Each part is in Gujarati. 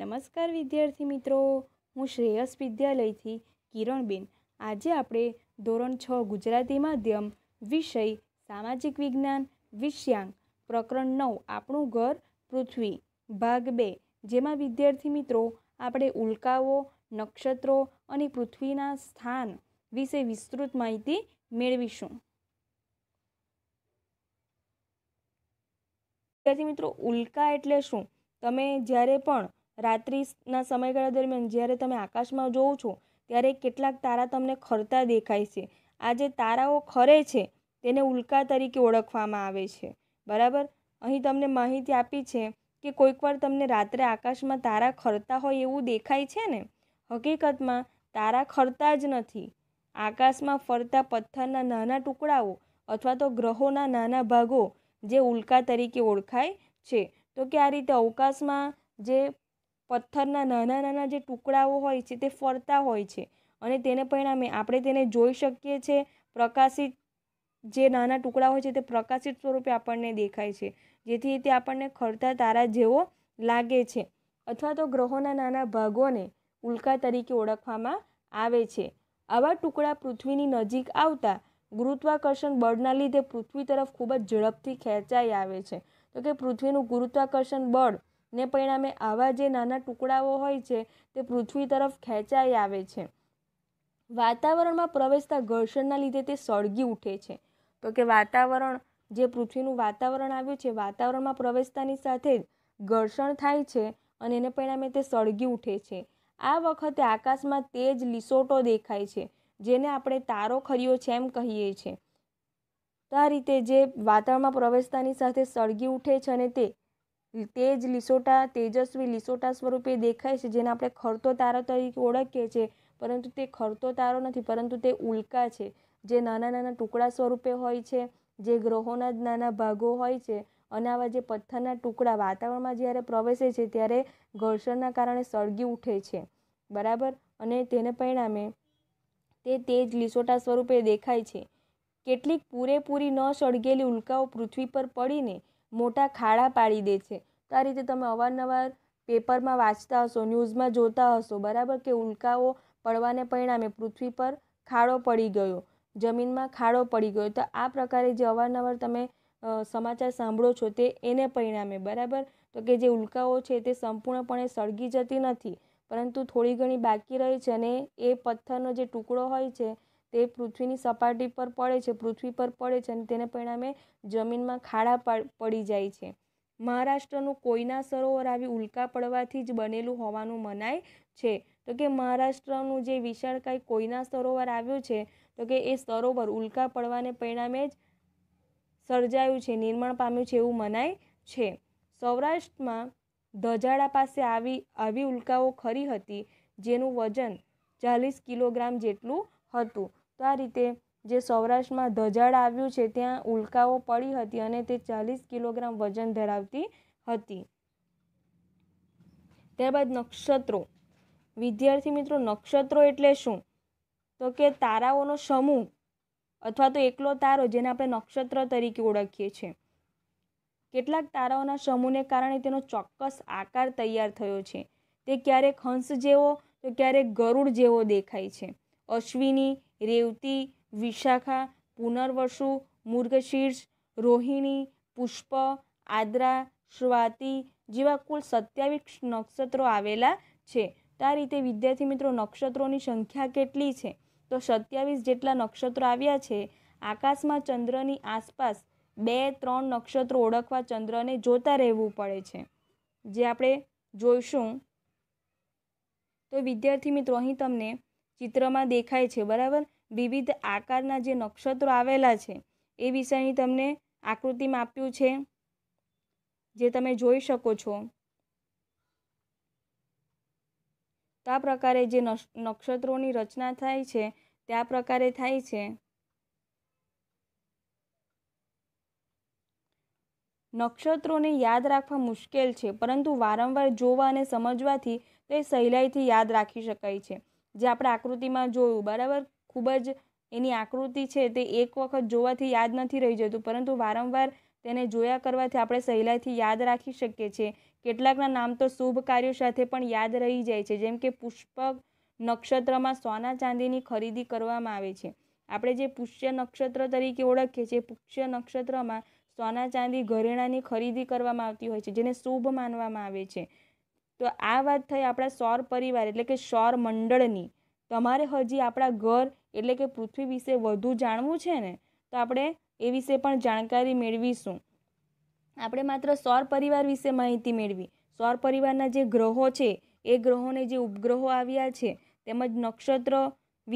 નમસ્કાર વિદ્યાર્થી મિત્રો હું શ્રેયસ વિદ્યાલયથી કિરણબેન આજે આપણે ધોરણ છ ગુજરાતી માધ્યમ વિષય સામાજિક વિજ્ઞાન વિષયાંક પ્રકરણ નવ આપણું ઘર પૃથ્વી ભાગ બે જેમાં વિદ્યાર્થી મિત્રો આપણે ઉલ્કાઓ નક્ષત્રો અને પૃથ્વીના સ્થાન વિશે વિસ્તૃત માહિતી મેળવીશું વિદ્યાર્થી મિત્રો ઉલ્કા એટલે શું તમે જ્યારે પણ રાત્રિના સમયગાળા દરમિયાન જ્યારે તમે આકાશમાં જોવો છો ત્યારે કેટલાક તારા તમને ખરતા દેખાય છે આ જે તારાઓ ખરે છે તેને ઉલ્કા તરીકે ઓળખવામાં આવે છે બરાબર અહીં તમને માહિતી આપી છે કે કોઈકવાર તમને રાત્રે આકાશમાં તારા ખરતા હોય એવું દેખાય છે ને હકીકતમાં તારા ખરતા જ નથી આકાશમાં ફરતા પથ્થરના નાના ટુકડાઓ અથવા તો ગ્રહોના નાના ભાગો જે ઉલ્કા તરીકે ઓળખાય છે તો કે આ રીતે અવકાશમાં જે પથ્થરના નાના નાના જે ટુકડાઓ હોય છે તે ફરતા હોય છે અને તેને પરિણામે આપણે તેને જોઈ શકીએ છીએ પ્રકાશિત જે નાના ટુકડા હોય છે તે પ્રકાશિત સ્વરૂપે આપણને દેખાય છે જેથી તે આપણને ખરતા તારા જેવો લાગે છે અથવા તો ગ્રહોના નાના ભાગોને ઉલ્કા તરીકે ઓળખવામાં આવે છે આવા ટુકડા પૃથ્વીની નજીક આવતા ગુરુત્વાકર્ષણ બળના લીધે પૃથ્વી તરફ ખૂબ જ ઝડપથી ખેંચાઈ આવે છે તો કે પૃથ્વીનું ગુરુત્વાકર્ષણ બળ ને પરિણામે આવા જે નાના ટુકડાઓ હોય છે તે પૃથ્વી તરફ ખેંચાઈ આવે છે વાતાવરણમાં પ્રવેશતા ઘર્ષણના લીધે તે સળગી ઉઠે છે તો કે વાતાવરણ જે પૃથ્વીનું વાતાવરણ આવ્યું છે વાતાવરણમાં પ્રવેશતાની સાથે જ ઘર્ષણ થાય છે અને એને પરિણામે તે સળગી ઉઠે છે આ વખતે આકાશમાં તેજ લીસોટો દેખાય છે જેને આપણે તારો ખર્યો છે એમ કહીએ છીએ તો આ રીતે જે વાતાવરણમાં પ્રવેશતાની સાથે સળગી ઉઠે છે અને તે તેજ લીસોટા તેજસ્વી લીસોટા સ્વરૂપે દેખાય છે જેને આપણે ખરતો તારો તરીકે ઓળખીએ છીએ પરંતુ તે ખરતો તારો નથી પરંતુ તે ઉલ્કા છે જે નાના નાના ટુકડા સ્વરૂપે હોય છે જે ગ્રહોના જ નાના ભાગો હોય છે અને આવા જે પથ્થરના ટુકડા વાતાવરણમાં જ્યારે પ્રવેશે છે ત્યારે ઘર્ષણના કારણે સળગી ઉઠે છે બરાબર અને તેને પરિણામે તે તેજ લીસોટા સ્વરૂપે દેખાય છે કેટલીક પૂરેપૂરી ન સળગેલી ઉલ્કાઓ પૃથ્વી પર પડીને મોટા ખાડા પાડી દે છે તો આ રીતે તમે અવારનવાર પેપરમાં વાંચતા હશો ન્યૂઝમાં જોતા હશો બરાબર કે ઉલ્કાઓ પડવાને પરિણામે પૃથ્વી પર ખાડો પડી ગયો જમીનમાં ખાડો પડી ગયો તો આ પ્રકારે જે અવારનવાર તમે સમાચાર સાંભળો છો તે એને પરિણામે બરાબર તો કે જે ઉલ્કાઓ છે તે સંપૂર્ણપણે સળગી જતી નથી પરંતુ થોડી ઘણી બાકી રહી છે અને એ પથ્થરનો જે ટુકડો હોય છે તે પૃથ્વીની સપાટી પર પડે છે પૃથ્વી પર પડે છે અને તેને પરિણામે જમીનમાં ખાડા પડી જાય છે મહારાષ્ટ્રનું કોઈના સરોવર આવી ઉલ્કા પડવાથી જ બનેલું હોવાનું મનાય છે તો કે મહારાષ્ટ્રનું જે વિશાળ કાંઈ કોઈના સરોવર આવ્યું છે તો કે એ સરોવર ઉલ્કા પડવાને પરિણામે જ સર્જાયું છે નિર્માણ પામ્યું છે એવું મનાય છે સૌરાષ્ટ્રમાં ધજાડા પાસે આવી આવી ઉલ્કાઓ ખરી હતી જેનું વજન ચાલીસ કિલોગ્રામ જેટલું હતું તો આ રીતે જે સૌરાષ્ટ્રમાં ધજાડ આવ્યું છે ત્યાં ઉલ્કાઓ પડી હતી અને તે ચાલીસ કિલોગ્રામ વજન ધરાવતી હતી ત્યારબાદ નક્ષત્રો વિદ્યાર્થી મિત્રો નક્ષત્રો એટલે શું તો કે તારાઓનો સમૂહ અથવા તો એકલો તારો જેને આપણે નક્ષત્ર તરીકે ઓળખીએ છીએ કેટલાક તારાઓના સમૂહને કારણે તેનો ચોક્કસ આકાર તૈયાર થયો છે તે ક્યારેક હંસ જેવો તો ક્યારેક ગરુડ જેવો દેખાય છે અશ્વિની રેવતી વિશાખા પુનર્વસુ મૃગશીર્ષ રોહિણી પુષ્પ આદ્રા સ્વાતિ જેવા કુલ સત્યાવીસ નક્ષત્રો આવેલા છે તો આ રીતે વિદ્યાર્થી મિત્રો નક્ષત્રોની સંખ્યા કેટલી છે તો સત્યાવીસ જેટલા નક્ષત્રો આવ્યા છે આકાશમાં ચંદ્રની આસપાસ બે ત્રણ નક્ષત્રો ઓળખવા ચંદ્રને જોતા રહેવું પડે છે જે આપણે જોઈશું તો વિદ્યાર્થી મિત્રો અહીં તમને ચિત્રમાં દેખાય છે બરાબર વિવિધ આકારના જે નક્ષત્રો આવેલા છે એ વિષયની તમને આકૃતિમાં આપ્યું છે જે તમે જોઈ શકો છો તો આ પ્રકારે જે નક્ષત્રોની રચના થાય છે ત્યાં પ્રકારે થાય છે નક્ષત્રોને યાદ રાખવા મુશ્કેલ છે પરંતુ વારંવાર જોવા અને સમજવાથી તે સહેલાઈથી યાદ રાખી શકાય છે જે આપણે આકૃતિમાં જોયું બરાબર ખૂબ જ એની આકૃતિ છે તે એક વખત જોવાથી યાદ નથી રહી જતું પરંતુ વારંવાર તેને જોયા કરવાથી આપણે સહેલાઈથી યાદ રાખી શકીએ છીએ કેટલાકના નામ તો શુભ કાર્યો સાથે પણ યાદ રહી જાય છે જેમ કે પુષ્પક નક્ષત્રમાં સોના ચાંદીની ખરીદી કરવામાં આવે છે આપણે જે પુષ્ય નક્ષત્ર તરીકે ઓળખીએ છીએ પુષ્ય નક્ષત્રમાં સોના ચાંદી ઘરેણાની ખરીદી કરવામાં આવતી હોય છે જેને શુભ માનવામાં આવે છે તો આ વાત થઈ આપણા સૌર પરિવાર એટલે કે સૌર મંડળની તમારે હજી આપણા ઘર એટલે કે પૃથ્વી વિશે વધુ જાણવું છે ને તો આપણે એ વિશે પણ જાણકારી મેળવીશું આપણે માત્ર સૌર પરિવાર વિશે માહિતી મેળવી સૌર પરિવારના જે ગ્રહો છે એ ગ્રહોને જે ઉપગ્રહો આવ્યા છે તેમજ નક્ષત્ર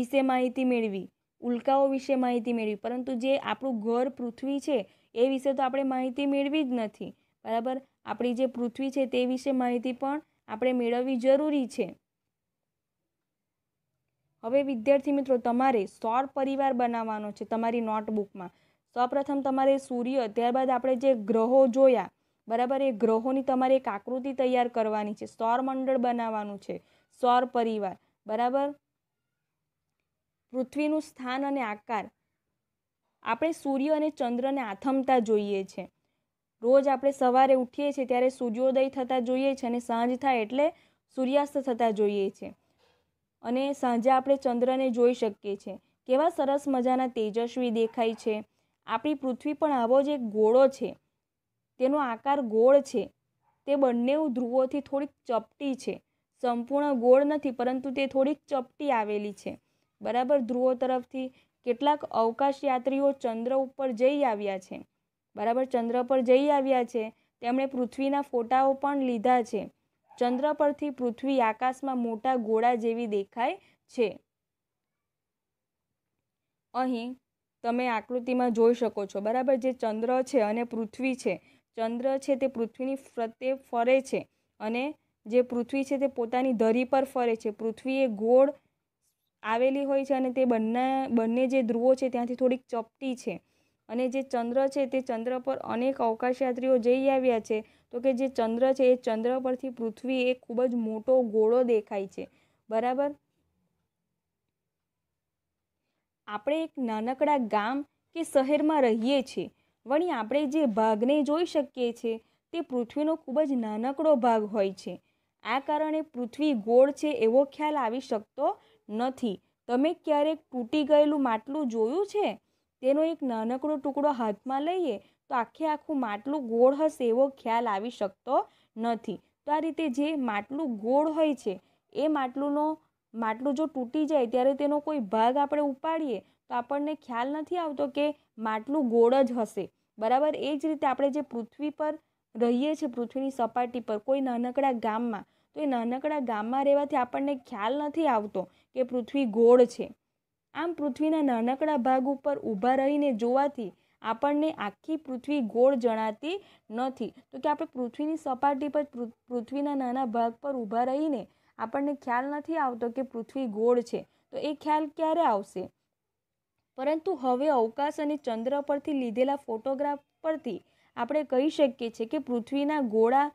વિશે માહિતી મેળવી ઉલ્કાઓ વિશે માહિતી મેળવી પરંતુ જે આપણું ઘર પૃથ્વી છે એ વિશે તો આપણે માહિતી મેળવી જ નથી બરાબર આપણી જે પૃથ્વી છે તે વિશે માહિતી પણ આપણે મેળવવી જરૂરી છે હવે વિદ્યાર્થી મિત્રો તમારે સૌર પરિવાર બનાવવાનો છે તમારી નોટબુકમાં સૌપ્રથમ તમારે સૂર્ય ત્યારબાદ આપણે જે ગ્રહો જોયા બરાબર એ ગ્રહોની તમારે એક આકૃતિ તૈયાર કરવાની છે સૌર મંડળ બનાવવાનું છે સૌર પરિવાર બરાબર પૃથ્વીનું સ્થાન અને આકાર આપણે સૂર્ય અને ચંદ્રને આથમતા જોઈએ છે રોજ આપણે સવારે ઉઠીએ છીએ ત્યારે સૂર્યોદય થતાં જોઈએ છીએ અને સાંજ થાય એટલે સૂર્યાસ્ત થતાં જોઈએ છીએ અને સાંજે આપણે ચંદ્રને જોઈ શકીએ છીએ કેવા સરસ મજાના તેજસ્વી દેખાય છે આપણી પૃથ્વી પણ આવો જ એક ગોળો છે તેનો આકાર ગોળ છે તે બંને ધ્રુવોથી થોડીક ચપટી છે સંપૂર્ણ ગોળ નથી પરંતુ તે થોડીક ચપટી આવેલી છે બરાબર ધ્રુવો તરફથી કેટલાક અવકાશયાત્રીઓ ચંદ્ર ઉપર જઈ આવ્યા છે બરાબર ચંદ્ર પર જઈ આવ્યા છે તેમણે પૃથ્વીના ફોટાઓ પણ લીધા છે ચંદ્ર પરથી પૃથ્વી આકાશમાં મોટા ગોળા જેવી દેખાય છે અહીં તમે આકૃતિમાં જોઈ શકો છો બરાબર જે ચંદ્ર છે અને પૃથ્વી છે ચંદ્ર છે તે પૃથ્વીની ફરતે ફરે છે અને જે પૃથ્વી છે તે પોતાની ધરી પર ફરે છે પૃથ્વી એ ગોળ આવેલી હોય છે અને તે બંને બંને જે ધ્રુવો છે ત્યાંથી થોડીક ચપટી છે અને જે ચંદ્ર છે તે ચંદ્ર પર અનેક અવકાશયાત્રીઓ જઈ આવ્યા છે તો કે જે ચંદ્ર છે એ ચંદ્ર પરથી પૃથ્વી એ ખૂબ જ મોટો ગોળો દેખાય છે બરાબર આપણે એક નાનકડા ગામ કે શહેરમાં રહીએ છીએ વળી આપણે જે ભાગને જોઈ શકીએ છીએ તે પૃથ્વીનો ખૂબ જ નાનકડો ભાગ હોય છે આ કારણે પૃથ્વી ગોળ છે એવો ખ્યાલ આવી શકતો નથી તમે ક્યારેક તૂટી ગયેલું માટલું જોયું છે તેનો એક નાનકડો ટુકડો હાથમાં લઈએ તો આખે આખું માટલું ગોળ હશે એવો ખ્યાલ આવી શકતો નથી તો આ રીતે જે માટલું ગોળ હોય છે એ માટલુંનો માટલું જો તૂટી જાય ત્યારે તેનો કોઈ ભાગ આપણે ઉપાડીએ તો આપણને ખ્યાલ નથી આવતો કે માટલું ગોળ જ હશે બરાબર એ જ રીતે આપણે જે પૃથ્વી પર રહીએ છીએ પૃથ્વીની સપાટી પર કોઈ નાનકડા ગામમાં તો એ નાનકડા ગામમાં રહેવાથી આપણને ખ્યાલ નથી આવતો કે પૃથ્વી ગોળ છે આમ પૃથ્વીના નાનકડા ભાગ ઉપર ઊભા રહીને જોવાથી આપણને આખી પૃથ્વી ગોળ જણાતી નથી તો કે આપણે પૃથ્વીની સપાટી પર પૃથ્વીના નાના ભાગ પર ઊભા રહીને આપણને ખ્યાલ નથી આવતો કે પૃથ્વી ગોળ છે તો એ ખ્યાલ ક્યારે આવશે પરંતુ હવે અવકાશ અને ચંદ્ર પરથી લીધેલા ફોટોગ્રાફ પરથી આપણે કહી શકીએ છીએ કે પૃથ્વીના ગોળા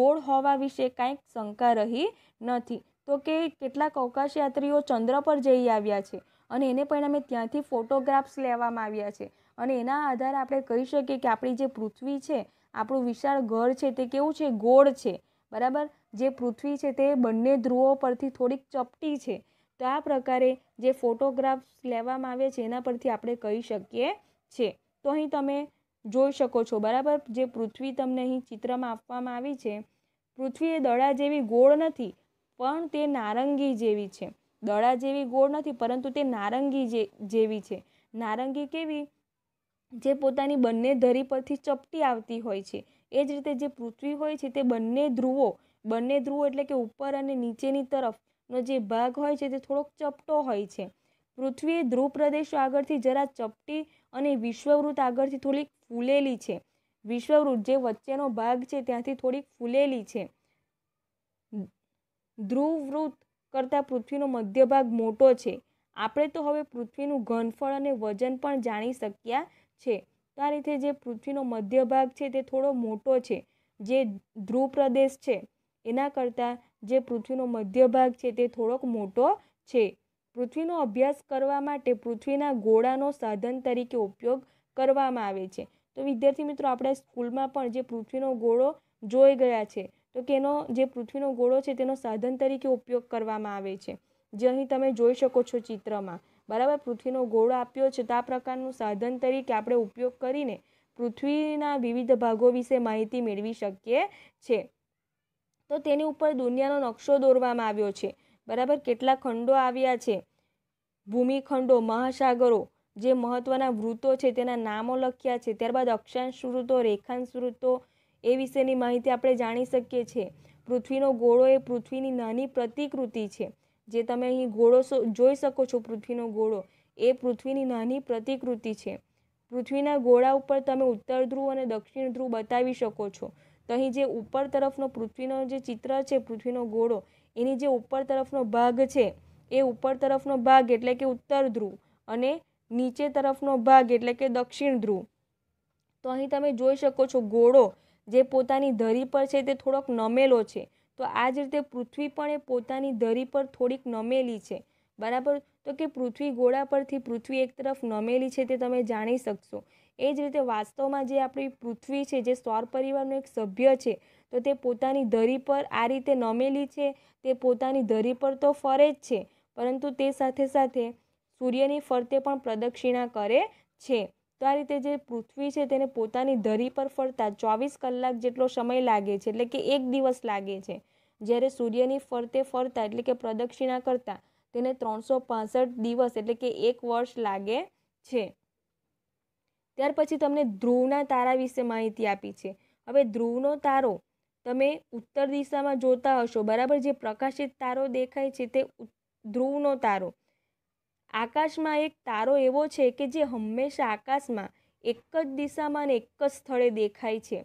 ગોળ હોવા વિશે કાંઈક શંકા રહી નથી તો કે કેટલાક અવકાશયાત્રીઓ ચંદ્ર પર જઈ આવ્યા છે અને એને પરિણામે ત્યાંથી ફોટોગ્રાફ્સ લેવામાં આવ્યા છે અને એના આધારે આપણે કહી શકીએ કે આપણી જે પૃથ્વી છે આપણું વિશાળ ઘર છે તે કેવું છે ગોળ છે બરાબર જે પૃથ્વી છે તે બંને ધ્રુવો પરથી થોડીક ચપટી છે તો આ પ્રકારે જે ફોટોગ્રાફ્સ લેવામાં આવે છે એના પરથી આપણે કહી શકીએ છે તો અહીં તમે જોઈ શકો છો બરાબર જે પૃથ્વી તમને અહીં ચિત્રમાં આપવામાં આવી છે પૃથ્વી એ દડા જેવી ગોળ નથી પણ તે નારંગી જેવી છે દડા જેવી ગોળ નથી પરંતુ તે નારંગી જે જેવી છે નારંગી કેવી જે પોતાની બંને ધરી પરથી ચપટી આવતી હોય છે એ જ રીતે જે પૃથ્વી હોય છે તે બંને ધ્રુવો બંને ધ્રુવો એટલે કે ઉપર અને નીચેની તરફનો જે ભાગ હોય છે તે થોડોક ચપટો હોય છે પૃથ્વીએ ધ્રુવ પ્રદેશો આગળથી જરા ચપટી અને વિશ્વવૃત આગળથી થોડીક ફૂલેલી છે વિશ્વવૃત જે વચ્ચેનો ભાગ છે ત્યાંથી થોડીક ફૂલેલી છે ધ્રુવવૃત કરતાં પૃથ્વીનો મધ્ય ભાગ મોટો છે આપણે તો હવે પૃથ્વીનું ઘનફળ અને વજન પણ જાણી શક્યા છે તો આ રીતે જે પૃથ્વીનો મધ્ય ભાગ છે તે થોડો મોટો છે જે ધ્રુવ પ્રદેશ છે એના કરતાં જે પૃથ્વીનો મધ્ય ભાગ છે તે થોડોક મોટો છે પૃથ્વીનો અભ્યાસ કરવા માટે પૃથ્વીના ગોળાનો સાધન તરીકે ઉપયોગ કરવામાં આવે છે તો વિદ્યાર્થી મિત્રો આપણે સ્કૂલમાં પણ જે પૃથ્વીનો ગોળો જોઈ ગયા છે તો કે એનો જે પૃથ્વીનો ગોળો છે તેનો સાધન તરીકે ઉપયોગ કરવામાં આવે છે જે અહીં તમે જોઈ શકો છો ચિત્રમાં બરાબર પૃથ્વીનો ગોળો આપ્યો છે તો આ પ્રકારનું સાધન તરીકે આપણે ઉપયોગ કરીને પૃથ્વીના વિવિધ ભાગો વિશે માહિતી મેળવી શકીએ છે તો તેની ઉપર દુનિયાનો નકશો દોરવામાં આવ્યો છે બરાબર કેટલા ખંડો આવ્યા છે ભૂમિખંડો મહાસાગરો જે મહત્ત્વના વૃત્તો છે તેના નામો લખ્યા છે ત્યારબાદ અક્ષાંશ વૃતો રેખાંશ વૃતો એ વિશેની માહિતી આપણે જાણી શકીએ છીએ પૃથ્વીનો ગોળો એ પૃથ્વીની નાની પ્રતિકૃતિ છે જે તમે અહીં ગોળો જોઈ શકો છો પૃથ્વીનો ગોળો એ પૃથ્વીની નાની પ્રતિકૃતિ છે પૃથ્વીના ગોળા ઉપર તમે ઉત્તર ધ્રુવ અને દક્ષિણ ધ્રુવ બતાવી શકો છો તો અહીં જે ઉપર તરફનો પૃથ્વીનો જે ચિત્ર છે પૃથ્વીનો ગોળો એની જે ઉપર તરફનો ભાગ છે એ ઉપર તરફનો ભાગ એટલે કે ઉત્તર ધ્રુવ અને નીચે તરફનો ભાગ એટલે કે દક્ષિણ ધ્રુવ તો અહીં તમે જોઈ શકો છો ગોળો જે પોતાની ધરી પર છે તે થોડોક નમેલો છે તો આ જ રીતે પૃથ્વી પણ એ પોતાની ધરી પર થોડીક નમેલી છે બરાબર તો કે પૃથ્વી ગોળા પરથી પૃથ્વી એક તરફ નમેલી છે તે તમે જાણી શકશો એ જ રીતે વાસ્તવમાં જે આપણી પૃથ્વી છે જે સૌર પરિવારનો એક સભ્ય છે તો તે પોતાની ધરી પર આ રીતે નમેલી છે તે પોતાની ધરી પર તો ફરે જ છે પરંતુ તે સાથે સાથે સૂર્યની ફરતે પણ પ્રદક્ષિણા કરે છે તો આ રીતે જે પૃથ્વી છે તેને પોતાની ધરી પર ફરતા ચોવીસ કલાક જેટલો સમય લાગે છે એટલે કે એક દિવસ લાગે છે જ્યારે સૂર્યની ફરતે ફરતા એટલે કે પ્રદક્ષિણા કરતા તેને ત્રણસો દિવસ એટલે કે એક વર્ષ લાગે છે ત્યાર પછી તમને ધ્રુવના તારા વિશે માહિતી આપી છે હવે ધ્રુવનો તારો તમે ઉત્તર દિશામાં જોતા હશો બરાબર જે પ્રકાશિત તારો દેખાય છે તે ધ્રુવનો તારો આકાશમાં એક તારો એવો છે કે જે હંમેશા આકાશમાં એક જ દિશામાં અને એક જ સ્થળે દેખાય છે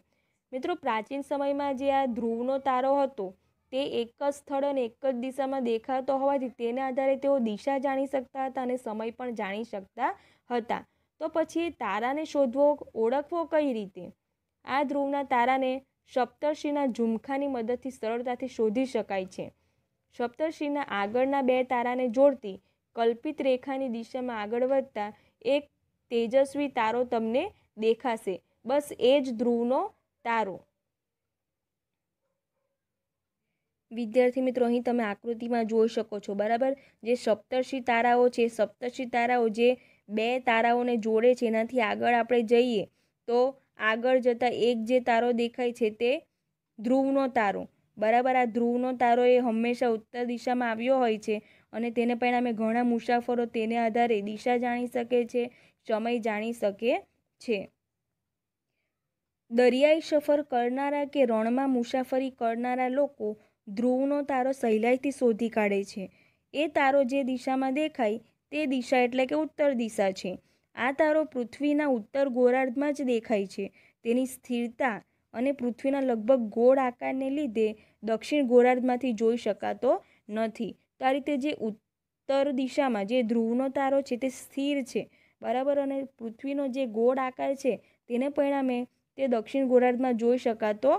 મિત્રો પ્રાચીન સમયમાં જે આ ધ્રુવનો તારો હતો તે એક જ સ્થળ અને એક જ દિશામાં દેખાતો હોવાથી તેના આધારે તેઓ દિશા જાણી શકતા હતા અને સમય પણ જાણી શકતા હતા તો પછી તારાને શોધવો ઓળખવો કઈ રીતે આ ધ્રુવના તારાને સપ્તર્ષિના ઝુમખાની મદદથી સરળતાથી શોધી શકાય છે સપ્તર્ષિના આગળના બે તારાને જોડતી કલ્પિત રેખાની દિશામાં આગળ વધતા એક તેજસ્વી તારો તમને દેખાશે બસ એ જ ધ્રુવનો તારો વિદ્યાર્થી મિત્રો અહીં તમે આકૃતિમાં જોઈ શકો છો બરાબર જે સપ્તર્ષિ તારાઓ છે સપ્તર્ષિ તારાઓ જે બે તારાઓને જોડે છે એનાથી આગળ આપણે જઈએ તો આગળ જતાં એક જે તારો દેખાય છે તે ધ્રુવનો તારો બરાબર આ ધ્રુવનો તારો એ હંમેશા ઉત્તર દિશામાં આવ્યો હોય છે અને તેને પરિણામે ઘણા મુસાફરો તેને આધારે દિશા જાણી શકે છે સમય જાણી શકે છે દરિયાઈ સફર કરનારા કે રણમાં મુસાફરી કરનારા લોકો ધ્રુવનો તારો સહેલાઈથી શોધી કાઢે છે એ તારો જે દિશામાં દેખાય તે દિશા એટલે કે ઉત્તર દિશા છે આ તારો પૃથ્વીના ઉત્તર ગોળાર્ધમાં જ દેખાય છે તેની સ્થિરતા અને પૃથ્વીના લગભગ ગોળ આકારને લીધે દક્ષિણ ગોળાર્ધમાંથી જોઈ શકાતો નથી તો આ રીતે જે ઉત્તર દિશામાં જે ધ્રુવનો તારો છે તે સ્થિર છે બરાબર અને પૃથ્વીનો જે ગોળ આકાર છે તેને પરિણામે તે દક્ષિણ ગોળાર્ધમાં જોઈ શકાતો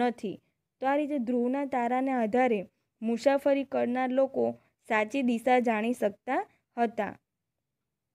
નથી તો આ રીતે ધ્રુવના તારાને આધારે મુસાફરી કરનાર લોકો સાચી દિશા જાણી શકતા હતા